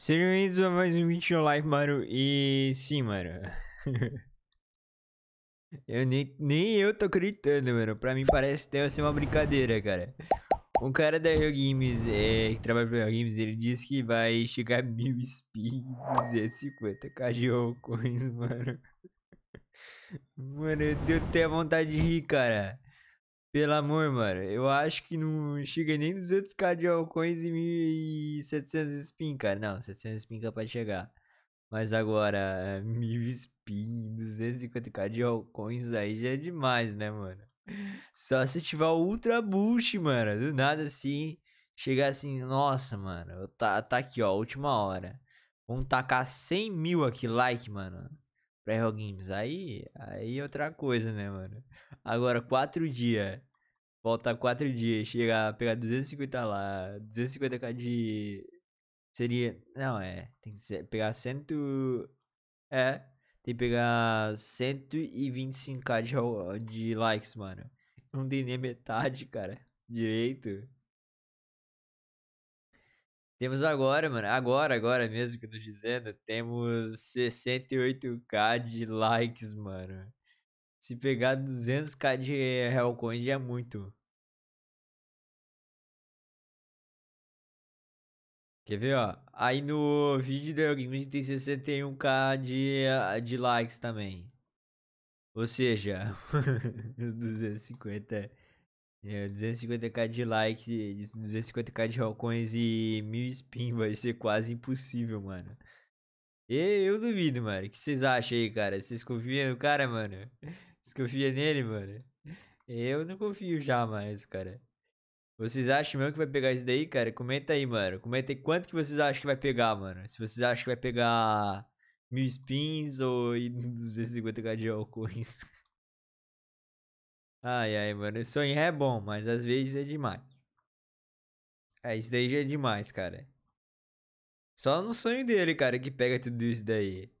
Sejam bem-vindos a mais um vídeo live, mano. E sim, mano. eu nem, nem eu tô acreditando, mano. Pra mim parece até ser uma brincadeira, cara. Um cara da Real Games, é, que trabalha pro Real Games, ele disse que vai chegar a mil speed 250k de coins, mano. Mano, eu tenho até vontade de rir, cara. Pelo amor, mano. Eu acho que não chega nem 200k de alcoins e 1.700 spin, cara. Não, 700 spin capaz chegar. Mas agora, 1.000 spin, 250k de alcoins aí já é demais, né, mano? Só se tiver o Ultra Boost, mano. Do nada assim, chegar assim, nossa, mano. Tá, tá aqui, ó, última hora. Vamos tacar 100 mil aqui, like, mano. Pra Hero Games. Aí, aí é outra coisa, né, mano? Agora, quatro dias. Voltar quatro dias, chegar, pegar 250 lá, 250k de. Seria. Não, é. Tem que ser, pegar 100. É. Tem que pegar 125k de, de likes, mano. Não tem nem metade, cara. Direito. Temos agora, mano, agora, agora mesmo que eu tô dizendo, temos 68k de likes, mano. Se pegar 200k de Hellcoin já é muito. Quer ver, ó? Aí no vídeo do gente tem 61k de, eh, de likes também. Ou seja, 250, 250k é, de likes, 250k de Hellcoins e 1000 spin vai ser quase impossível, mano. E eu duvido, mano. O que vocês acham aí, cara? Vocês confiam no cara, mano? eu via nele, mano? Eu não confio já mais, cara. Vocês acham mesmo que vai pegar isso daí, cara? Comenta aí, mano. Comenta aí quanto que vocês acham que vai pegar, mano. Se vocês acham que vai pegar mil spins ou 250k de alcoins. Ai, ai, mano. Sonhar é bom, mas às vezes é demais. É, isso daí já é demais, cara. Só no sonho dele, cara, que pega tudo isso daí.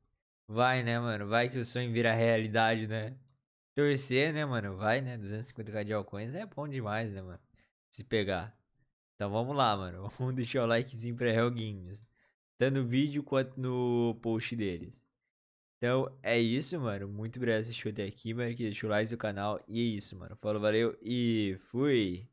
Vai, né, mano? Vai que o sonho vira realidade, né? torcer, né, mano? Vai, né? 250k de alcoins é bom demais, né, mano? Se pegar. Então vamos lá, mano. Vamos deixar o likezinho pra Hell Games. Tanto no vídeo quanto no post deles. Então é isso, mano. Muito obrigado por assistir até aqui, mano. Que deixa o like no canal. E é isso, mano. Falou, valeu e fui!